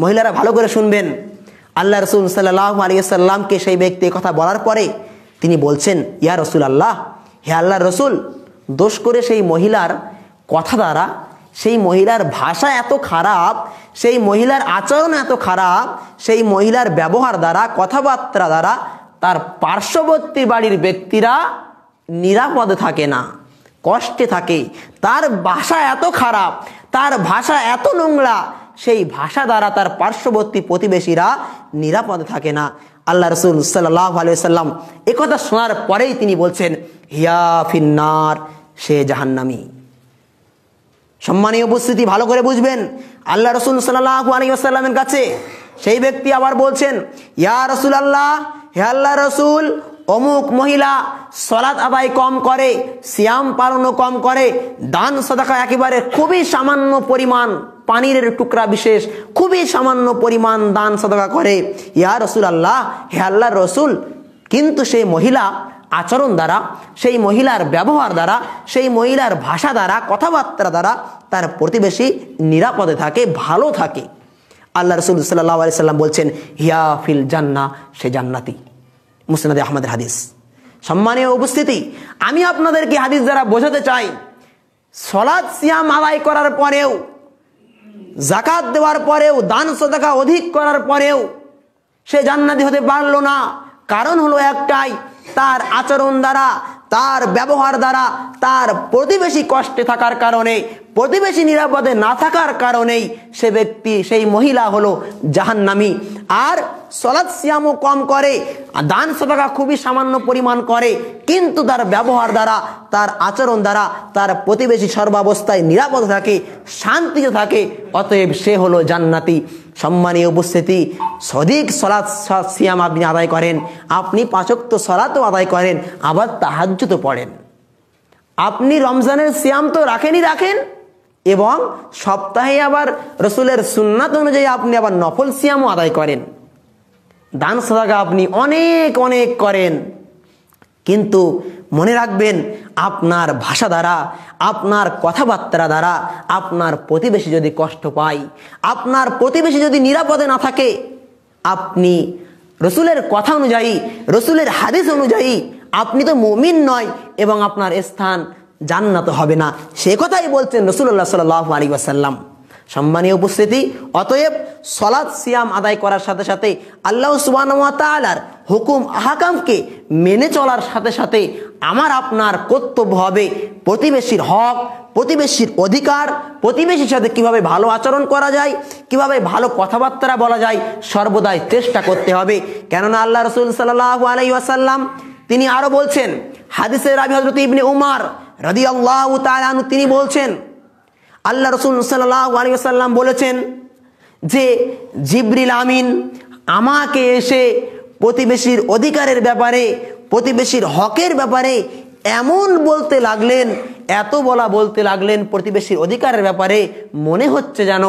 মহিলারা ভালো করে শুনবেন আল্লাহ রসুল সাল্লাহ আলিয়াল্লামকে সেই ব্যক্তি কথা বলার পরে তিনি বলছেন ইয়া রসুল আল্লাহ হে আল্লাহ রসুল দোষ করে সেই মহিলার কথা দ্বারা সেই মহিলার ভাষা এত খারাপ সেই মহিলার আচরণ এত খারাপ সেই মহিলার ব্যবহার দ্বারা কথাবার্তা দ্বারা তার পার্শ্ববর্তী বাড়ির ব্যক্তিরা নিরাপদে থাকে না কষ্টে থাকে তার বাসা এত খারাপ তার ভাষা এত নোংরা সেই ভাষা দ্বারা তার পার্শ্ববর্তী প্রতিবেশীরা নিরাপদে থাকে না আল্লাহ রসুল সাল্লাহ আলুসাল্লাম একথা শোনার পরেই তিনি বলছেন হিয়া ফিন্নার সে জাহান্নামি সম্মানীয় উপস্থিতি ভালো করে বুঝবেন আল্লাহ রসুল সাল্লাহ আলহিউসাল্লামের কাছে সেই ব্যক্তি আবার বলছেন ইয়া রসুল আল্লাহ হে আল্লাহ রসুল অমুক মহিলা সলাত আদায় কম করে শ্যাম পালনও কম করে দান সদাকা একেবারে খুবই সামান্য পরিমাণ পানির টুকরা বিশেষ খুবই সামান্য পরিমাণ দান সদাকা করে ইয়া রসুল আল্লাহ হে আল্লাহ রসুল কিন্তু সেই মহিলা আচরণ দ্বারা সেই মহিলার ব্যবহার দ্বারা সেই মহিলার ভাষা দ্বারা কথাবার্তা দ্বারা তার প্রতিবেশী নিরাপদে থাকে ভালো থাকে আল্লাহ রসুল সাল্লাহ আলি সাল্লাম বলছেন হিয়া ফিল জান্না সে জান্নাতি মুসনাদে আহমদের হাদিস সম্মানীয় উপস্থিতি আমি আপনাদেরকে হাদিস দ্বারা বোঝাতে চাই সলাদ সিয়াম আদায় করার পরেও জাকাত দেওয়ার পরেও দান সদাকা অধিক করার পরেও সে জান্নাতি হতে পারল না কারণ হলো একটাই তার আচরণ দ্বারা তার ব্যবহার দ্বারা তার প্রতিবেশী কষ্টে থাকার কারণে প্রতিবেশী নিরাপদে না থাকার কারণেই সে ব্যক্তি সেই মহিলা হলো জাহান্নামি আর সলাদ সিয়ামও কম করে দান সতাকা খুবই সামান্য পরিমাণ করে কিন্তু তার ব্যবহার দ্বারা তার আচরণ দ্বারা তার প্রতিবেশী সর্বাবস্থায় নিরাপদ থাকে শান্তিতে থাকে অতএব সে হলো জান্নাতি সম্মানীয় উপস্থিতি সদিক সলাৎ সিয়াম আপনি আদায় করেন আপনি পাঁচক্ত সলাতও আদায় করেন আবার তো পড়েন আপনি রমজানের সিয়াম তো রাখেনই রাখেন এবং সপ্তাহে আবার রসুলের সুন্নাত অনুযায়ী আপনি আবার নফল সিয়ামও আদায় করেন দান সদাকা আপনি অনেক অনেক করেন কিন্তু মনে রাখবেন আপনার ভাষা দ্বারা আপনার কথাবার্তা দ্বারা আপনার প্রতিবেশী যদি কষ্ট পায় আপনার প্রতিবেশী যদি নিরাপদে না থাকে আপনি রসুলের কথা অনুযায়ী রসুলের হাদিস অনুযায়ী আপনি তো মমিন নয় এবং আপনার স্থান জান্নাত হবে না সে কথাই বলছেন রসুল্লাহ সাল আলী ওয়াসাল্লাম সম্মানীয় উপস্থিতি অতএব সলাৎ সিয়াম আদায় করার সাথে সাথে আল্লাহ সুবাহর হুকুম আহাকামকে মেনে চলার সাথে সাথে আমার আপনার কর্তব্য হবে প্রতিবেশীর হক প্রতিবেশীর অধিকার প্রতিবেশীর সাথে কিভাবে ভালো আচরণ করা যায় কিভাবে ভালো কথাবার্তা বলা যায় সর্বদাই চেষ্টা করতে হবে কেননা আল্লাহ রসুল সাল্লাহ আলাই আসাল্লাম তিনি আরও বলছেন হাদিসের রাবি হজরত ইবনে উমার রদি আল্লাহ তিনি বলছেন আল্লাহ রসুল সাল্লাম বলেছেন যে জিবরিল আমিন আমাকে এসে প্রতিবেশীর অধিকারের ব্যাপারে প্রতিবেশীর হকের ব্যাপারে এমন বলতে লাগলেন এত বলা বলতে লাগলেন প্রতিবেশীর অধিকারের ব্যাপারে মনে হচ্ছে যেন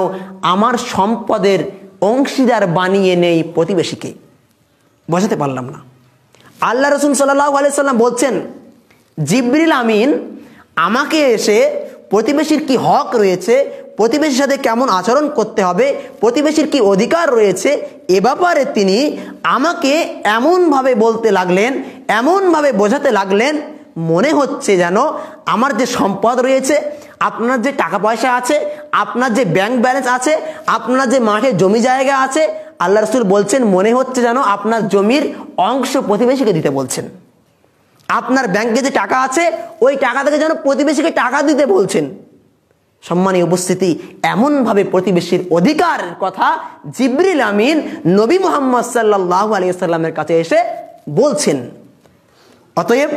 আমার সম্পদের অংশীদার বানিয়ে নেই প্রতিবেশীকে বোঝাতে পারলাম না আল্লাহ রসুল সাল্লাহ আলিয়া সাল্লাম বলছেন জিব্রিল আমিন আমাকে এসে প্রতিবেশীর কি হক রয়েছে প্রতিবেশীর সাথে কেমন আচরণ করতে হবে প্রতিবেশীর কি অধিকার রয়েছে এ ব্যাপারে তিনি আমাকে এমনভাবে বলতে লাগলেন এমনভাবে বোঝাতে লাগলেন মনে হচ্ছে যেন আমার যে সম্পদ রয়েছে আপনার যে টাকা পয়সা আছে আপনার যে ব্যাংক ব্যালেন্স আছে আপনার যে মাঠে জমি জায়গা আছে আল্লাহ রসুল বলছেন মনে হচ্ছে যেন আপনার জমির অংশ প্রতিবেশীকে দিতে বলছেন আপনার ব্যাংকে যে টাকা আছে ওই টাকা থেকে যেন প্রতিবেশীকে টাকা দিতে বলছেন সম্মানী উপস্থিতি এমনভাবে প্রতিবেশীর অধিকার কথা জিবরিল আমিন নবী মোহাম্মদ সাল্লাহ সাল্লামের কাছে এসে বলছেন অতএব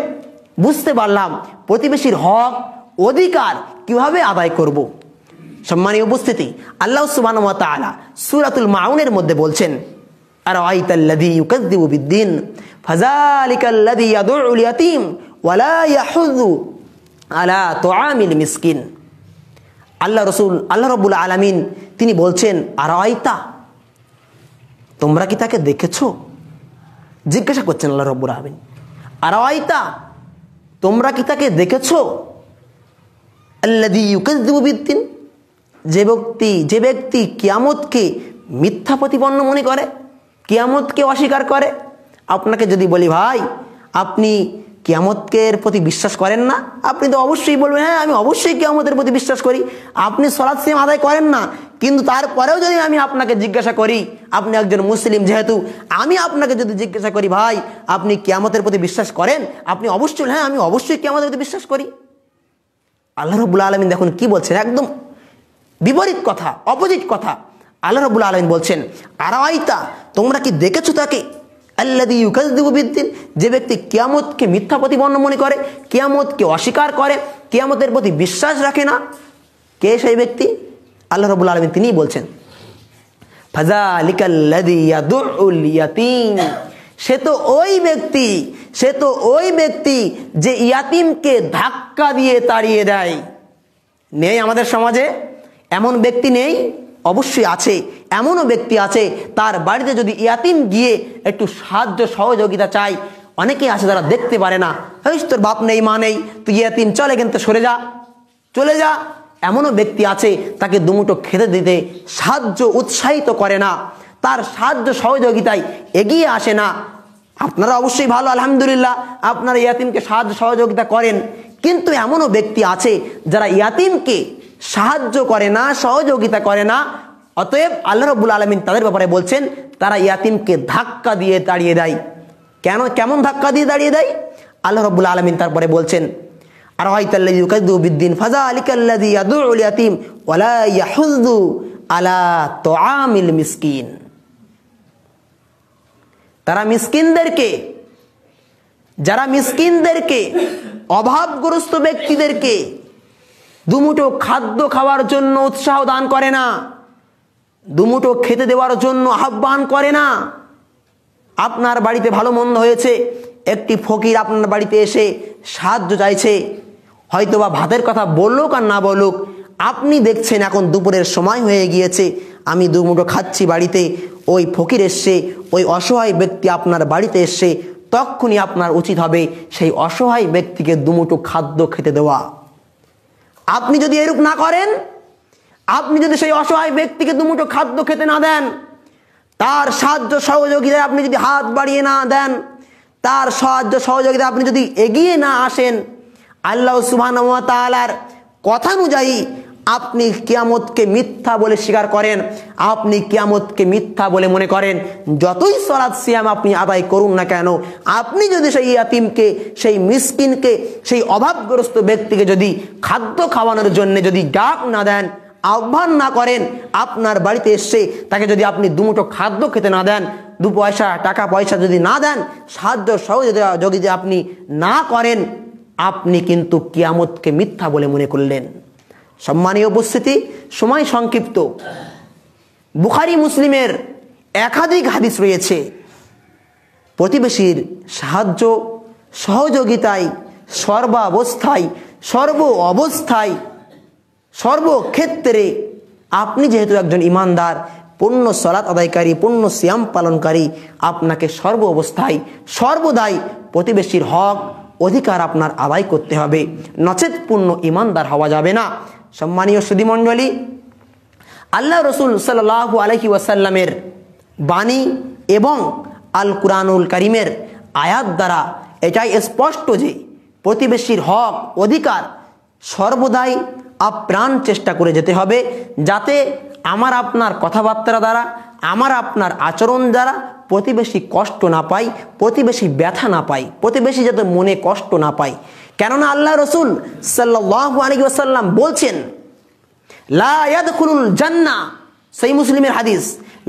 বুঝতে পারলাম প্রতিবেশীর হক অধিকার কিভাবে আদায় করব। সম্মানী উপস্থিতি আল্লাহ সুবাহ সুরাতুল মাউনের মধ্যে বলছেন আর আইতাল্লাদি বিদ্দিন ফাজালিকাল্লাদি ইয়াদুল ইয়াতিম ওয়ালা ইয়াহুযু আলা তোয়ামিল মিসকিন আল্লাহ রসুল আল্লাহ রবুল আলামিন তিনি বলছেন আরায়তা তোমরা কি তাকে দেখেছ জিজ্ঞাসা করছেন আল্লাহ রব্বুল আলমিন আরায়তা তোমরা কি তাকে দেখেছ আল্লাদি ইউকেজদিন যে ব্যক্তি যে ব্যক্তি কিয়ামতকে মিথ্যা প্রতিপন্ন মনে করে কিয়ামতকে অস্বীকার করে আপনাকে যদি বলি ভাই আপনি কেয়ামতকের প্রতি বিশ্বাস করেন না আপনি তো অবশ্যই বলবেন হ্যাঁ আমি অবশ্যই কেয়ামতের প্রতি বিশ্বাস করি আপনি সলাদ সিম আদায় করেন না কিন্তু তারপরেও যদি আমি আপনাকে জিজ্ঞাসা করি আপনি একজন মুসলিম যেহেতু আমি আপনাকে যদি জিজ্ঞাসা করি ভাই আপনি কেয়ামতের প্রতি বিশ্বাস করেন আপনি অবশ্যই হ্যাঁ আমি অবশ্যই কেয়ামতের প্রতি বিশ্বাস করি আল্লাহ রবুল্লা আলমিন দেখুন কি বলছেন একদম বিপরীত কথা অপোজিট কথা আল্লাহ রবুল্লা আলমিন বলছেন আর তোমরা কি দেখেছো তাকে আল্লাদি ইউকাজদিবুদ্দিন যে ব্যক্তি কিয়ামতকে মিথ্যা প্রতিপন্ন মনে করে কিয়ামতকে অস্বীকার করে কিয়ামতের প্রতি বিশ্বাস রাখে না কে সেই ব্যক্তি আল্লাহ রবুল্লা আলমী তিনিই বলছেন সে তো ওই ব্যক্তি সে তো ওই ব্যক্তি যে ইয়াতিমকে ধাক্কা দিয়ে তাড়িয়ে দেয় নেই আমাদের সমাজে এমন ব্যক্তি নেই অবশ্যই আছে এমনও ব্যক্তি আছে তার বাড়িতে যদি ইয়াতিম গিয়ে একটু সাহায্য সহযোগিতা চায় অনেকেই আছে তারা দেখতে পারে না হইস তোর বাপ নেই মা নেই তুই ইয়াতিম চলে কিন্তু সরে যা চলে যা এমনও ব্যক্তি আছে তাকে দুমুটো খেতে দিতে সাহায্য উৎসাহিত করে না তার সাহায্য সহযোগিতায় এগিয়ে আসে না আপনারা অবশ্যই ভালো আলহামদুলিল্লাহ আপনারা ইয়াতিমকে সাহায্য সহযোগিতা করেন কিন্তু এমনও ব্যক্তি আছে যারা ইয়াতিমকে সাহায্য করে না সহযোগিতা করে না অতএব আল্লাহ রবুল আলমিন তাদের ব্যাপারে বলছেন তারা ইয়াতিমকে ধাক্কা দিয়ে দাঁড়িয়ে দেয় কেন কেমন ধাক্কা দিয়ে দাঁড়িয়ে দেয় আল্লাহ রবুল আলমিন তারপরে বলছেন আর হয়তাল্লাহিদ্দিন ফাজা আলিকাল্লাদি ইয়াহুদ্দু আলা তো আমিল মিসকিন তারা মিসকিনদেরকে যারা মিসকিনদেরকে অভাবগ্রস্ত ব্যক্তিদেরকে দুমুটো খাদ্য খাওয়ার জন্য উৎসাহ দান করে না দুমুটো খেতে দেওয়ার জন্য আহ্বান করে না আপনার বাড়িতে ভালো মন্দ হয়েছে একটি ফকির আপনার বাড়িতে এসে সাহায্য চাইছে হয়তোবা ভাতের কথা বলুক আর না বলুক আপনি দেখছেন এখন দুপুরের সময় হয়ে গিয়েছে আমি দুমুটো খাচ্ছি বাড়িতে ওই ফকির এসছে ওই অসহায় ব্যক্তি আপনার বাড়িতে এসছে তখনই আপনার উচিত হবে সেই অসহায় ব্যক্তিকে দুমুটো খাদ্য খেতে দেওয়া আপনি যদি এরূপ না করেন আপনি যদি সেই অসহায় ব্যক্তিকে মুঠো খাদ্য খেতে না দেন তার সাহায্য সহযোগিতায় আপনি যদি হাত বাড়িয়ে না দেন তার সাহায্য সহযোগিতা আপনি যদি এগিয়ে না আসেন আল্লাহ সুবাহ তালার কথা অনুযায়ী আপনি কিয়ামতকে মিথ্যা বলে স্বীকার করেন আপনি কিয়ামতকে মিথ্যা বলে মনে করেন যতই সলাদ সিয়াম আপনি আদায় করুন না কেন আপনি যদি সেই ইয়াতিমকে সেই মিসকিনকে সেই অভাবগ্রস্ত ব্যক্তিকে যদি খাদ্য খাওয়ানোর জন্য যদি ডাক না দেন আহ্বান না করেন আপনার বাড়িতে এসে তাকে যদি আপনি দুমুটো খাদ্য খেতে না দেন দু পয়সা টাকা পয়সা যদি না দেন সাহায্য সহযোগিতা যদি আপনি না করেন আপনি কিন্তু কিয়ামতকে মিথ্যা বলে মনে করলেন সম্মানীয় উপস্থিতি সময় সংক্ষিপ্ত বুখারি মুসলিমের একাধিক হাদিস রয়েছে প্রতিবেশীর সাহায্য সহযোগিতায় সর্বাবস্থায় সর্ব অবস্থায় সর্বক্ষেত্রে আপনি যেহেতু একজন ইমানদার পূর্ণ সলাৎ আদায়কারী পূর্ণ শ্যাম পালনকারী আপনাকে সর্ব অবস্থায় সর্বদাই প্রতিবেশীর হক অধিকার আপনার আদায় করতে হবে নচেত পূর্ণ ইমানদার হওয়া যাবে না সম্মানীয় সুদীমণ্ডলী আল্লাহ রসুল সাল্লাহ আলহি ওয়াসাল্লামের বাণী এবং আল কুরআনুল করিমের আয়াত দ্বারা এটাই স্পষ্ট যে প্রতিবেশীর হক অধিকার সর্বদাই আপ্রাণ চেষ্টা করে যেতে হবে যাতে আমার আপনার কথাবার্তা দ্বারা আমার আপনার আচরণ দ্বারা প্রতিবেশী কষ্ট না পায় প্রতিবেশী ব্যথা না পায় প্রতিবেশী যাতে মনে কষ্ট না পায় কেননা আল্লাহ রসুল সাল্লাহ আলী ওসাল্লাম বলছেন লাদুল জান্না সেই মুসলিমের হাদিস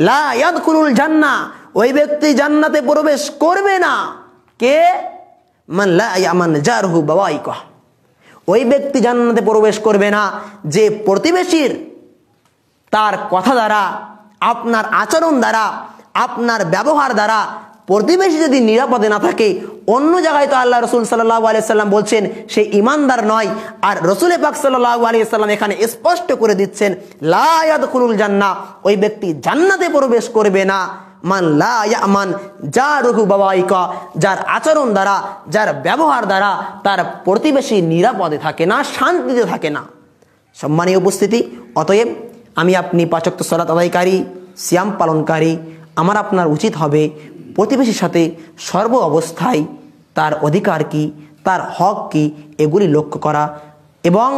লাদুল জান্না ওই ব্যক্তি জান্নাতে প্রবেশ করবে না কে মান লামান জারহু বাবাই কহ ওই ব্যক্তি জান্নাতে প্রবেশ করবে না যে প্রতিবেশীর তার কথা দ্বারা আপনার আচরণ দ্বারা আপনার ব্যবহার দ্বারা প্রতিবেশী যদি নিরাপদে না থাকে অন্য জায়গায় তো আল্লাহ রসুল সাল্লাহ আলিয়াল্লাম বলছেন সে ইমানদার নয় আর রসুল পাক সাল্লাহ আলিয়াল্লাম এখানে স্পষ্ট করে দিচ্ছেন লায়াদ খুলুল জান্না ওই ব্যক্তি জান্নাতে প্রবেশ করবে না মান লামান যা রঘু বাবাইকা যার আচরণ দ্বারা যার ব্যবহার দ্বারা তার প্রতিবেশী নিরাপদে থাকে না শান্তিতে থাকে না সম্মানীয় উপস্থিতি অতএব আমি আপনি পাচক্ত সলাত আদায়কারী শ্যাম পালনকারী আমার আপনার উচিত হবে প্রতিবেশীর সাথে সর্ব অবস্থায় তার অধিকার কি তার হক কি এগুলি লক্ষ্য করা এবং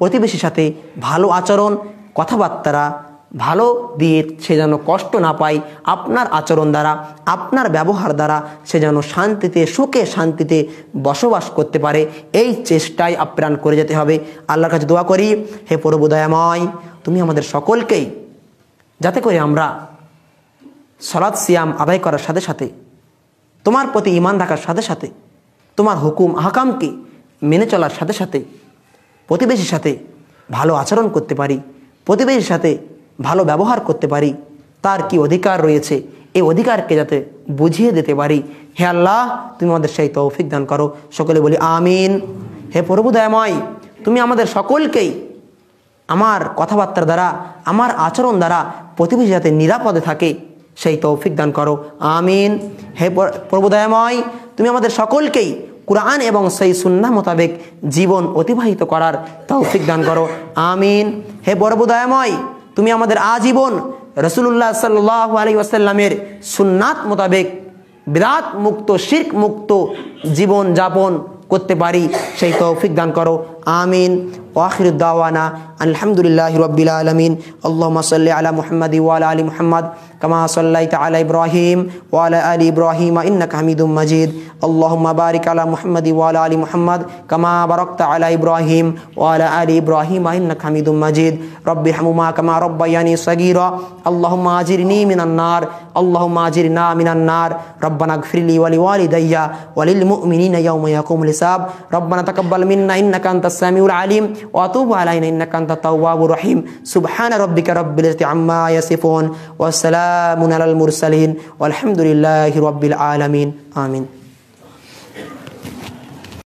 প্রতিবেশীর সাথে ভালো আচরণ কথাবার্তা ভালো দিয়ে সে যেন কষ্ট না পায় আপনার আচরণ দ্বারা আপনার ব্যবহার দ্বারা সে যেন শান্তিতে সুখে শান্তিতে বসবাস করতে পারে এই চেষ্টায় আপ্রাণ করে যেতে হবে আল্লাহর কাছে দোয়া করি হে প্রবোদয়াময় তুমি আমাদের সকলকেই যাতে করে আমরা সলাদ সিয়াম আদায় করার সাথে সাথে তোমার প্রতি ইমান থাকার সাথে সাথে তোমার হুকুম আহকামকে মেনে চলার সাথে সাথে প্রতিবেশীর সাথে ভালো আচরণ করতে পারি প্রতিবেশীর সাথে ভালো ব্যবহার করতে পারি তার কি অধিকার রয়েছে এই অধিকারকে যাতে বুঝিয়ে দিতে পারি হে আল্লাহ তুমি আমাদের সেই তৌফিক দান করো সকলে বলি আমিন হে প্রভু দয়াময় তুমি আমাদের সকলকেই আমার কথাবার্তার দ্বারা আমার আচরণ দ্বারা প্রতিবেশী যাতে নিরাপদে থাকে সেই তৌফিক দান করো আমিন হে প্রবোদয়ময় তুমি আমাদের সকলকেই কোরআন এবং সেই সুন্না মোতাবেক জীবন অতিবাহিত করার তৌফিক দান করো আমিন হে বরবোদয়ময় তুমি আমাদের আজীবন রসুল্লাহ সাল্লাহ আলী আসাল্লামের সুন্নাত মোতাবেক বিরাট মুক্ত শির্ক মুক্ত জীবন যাপন করতে পারি সেই তৌফিক দান করো আমিন واخر دعوانا ان الحمد لله رب العالمين اللهم صل على محمد وعلى ال محمد كما صليت على ابراهيم وعلى ال ابراهيم انك حميد مجيد اللهم بارك على محمد وعلى ال محمد كما باركت على ابراهيم وعلى ال ابراهيم انك حميد مجيد رب ارحمهما كما ربياني صغيرا اللهم اجرني من النار اللهم اجرنا من النار ربنا اغفر لي ولوالدي وللمؤمنين يوم يقوم الحساب ربنا تقبل منا انك انت السميع العليم وأتوب علينا إنك أنت التواب الرحيم سبحان ربك رب العزة عما يصفون وسلام على المرسلين والحمد لله رب العالمين آمين